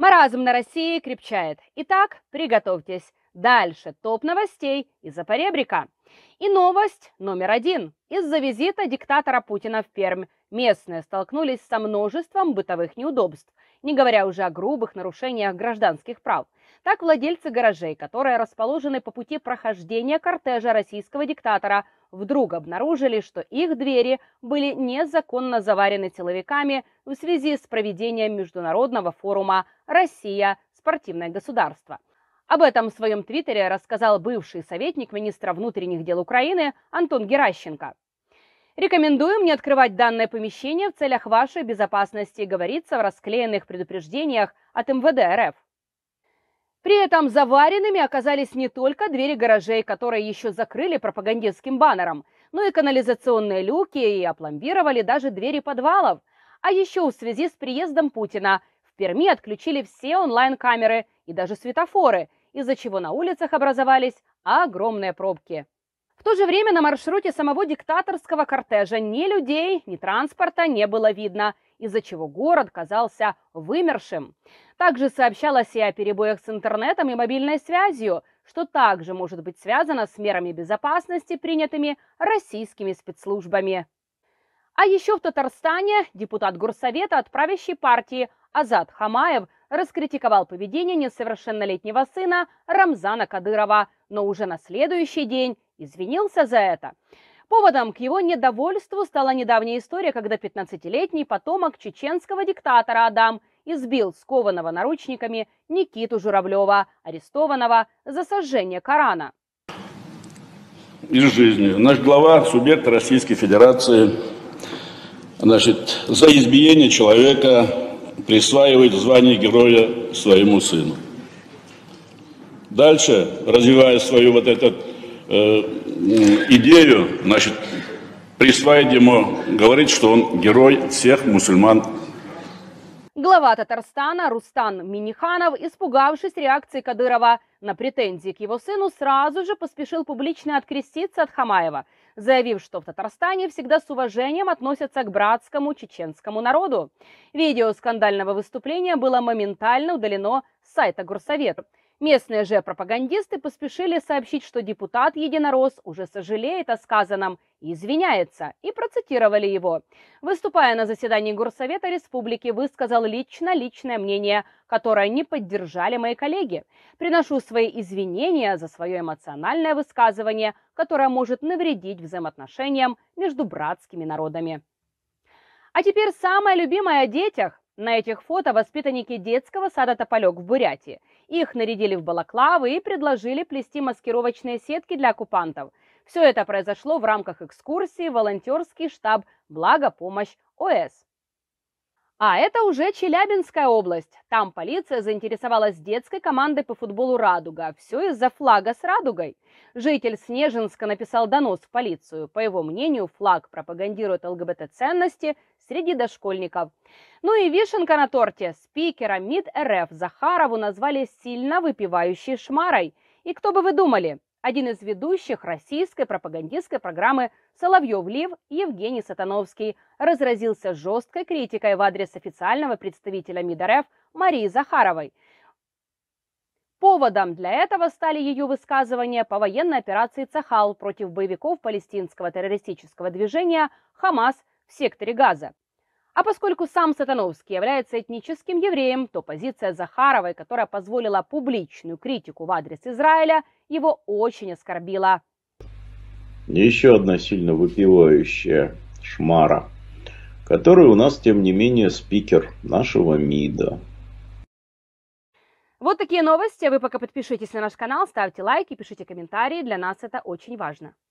Маразм на России крепчает. Итак, приготовьтесь. Дальше топ новостей из-за И новость номер один. Из-за визита диктатора Путина в Пермь местные столкнулись со множеством бытовых неудобств, не говоря уже о грубых нарушениях гражданских прав – так, владельцы гаражей, которые расположены по пути прохождения кортежа российского диктатора, вдруг обнаружили, что их двери были незаконно заварены силовиками в связи с проведением международного форума «Россия. Спортивное государство». Об этом в своем твиттере рассказал бывший советник министра внутренних дел Украины Антон Геращенко. Рекомендуем не открывать данное помещение в целях вашей безопасности, говорится в расклеенных предупреждениях от МВД РФ. При этом заваренными оказались не только двери гаражей, которые еще закрыли пропагандистским баннером, но и канализационные люки и опломбировали даже двери подвалов. А еще в связи с приездом Путина в Перми отключили все онлайн-камеры и даже светофоры, из-за чего на улицах образовались огромные пробки. В то же время на маршруте самого диктаторского кортежа ни людей, ни транспорта не было видно, из-за чего город казался вымершим. Также сообщалось и о перебоях с интернетом и мобильной связью, что также может быть связано с мерами безопасности, принятыми российскими спецслужбами. А еще в Татарстане депутат Горсовета от правящей партии Азат Хамаев раскритиковал поведение несовершеннолетнего сына Рамзана Кадырова, но уже на следующий день извинился за это. Поводом к его недовольству стала недавняя история, когда 15-летний потомок чеченского диктатора Адам избил скованного наручниками Никиту Журавлева, арестованного за сожжение Корана. Из жизни. Наш глава субъекта Российской Федерации значит, за избиение человека присваивает звание героя своему сыну. Дальше, развивая свою вот этот Э, идею, значит, присваивать ему, говорить, что он герой всех мусульман Глава Татарстана Рустан Миниханов, испугавшись реакции Кадырова на претензии к его сыну, сразу же поспешил публично откреститься от Хамаева, заявив, что в Татарстане всегда с уважением относятся к братскому чеченскому народу. Видео скандального выступления было моментально удалено с сайта Горсовета. Местные же пропагандисты поспешили сообщить, что депутат Единорос уже сожалеет о сказанном и извиняется, и процитировали его. Выступая на заседании Горсовета Республики, высказал лично личное мнение, которое не поддержали мои коллеги. Приношу свои извинения за свое эмоциональное высказывание, которое может навредить взаимоотношениям между братскими народами. А теперь самое любимое о детях. На этих фото воспитанники детского сада «Тополек» в Бурятии. Их нарядили в балаклавы и предложили плести маскировочные сетки для оккупантов. Все это произошло в рамках экскурсии «Волонтерский штаб «Благо помощь ОС». А это уже Челябинская область. Там полиция заинтересовалась детской командой по футболу «Радуга». Все из-за флага с радугой. Житель Снежинска написал донос в полицию. По его мнению, флаг пропагандирует ЛГБТ-ценности среди дошкольников. Ну и вишенка на торте. Спикера МИД РФ Захарову назвали сильно выпивающей шмарой. И кто бы вы думали? один из ведущих российской пропагандистской программы «Соловьев-Лив» Евгений Сатановский разразился жесткой критикой в адрес официального представителя МИД РФ Марии Захаровой. Поводом для этого стали ее высказывания по военной операции «Цахал» против боевиков палестинского террористического движения «Хамас» в секторе Газа. А поскольку сам Сатановский является этническим евреем, то позиция Захаровой, которая позволила публичную критику в адрес Израиля, его очень оскорбила. Еще одна сильно выпивающая шмара, которая у нас, тем не менее, спикер нашего МИДа. Вот такие новости. Вы пока подпишитесь на наш канал, ставьте лайки, пишите комментарии. Для нас это очень важно.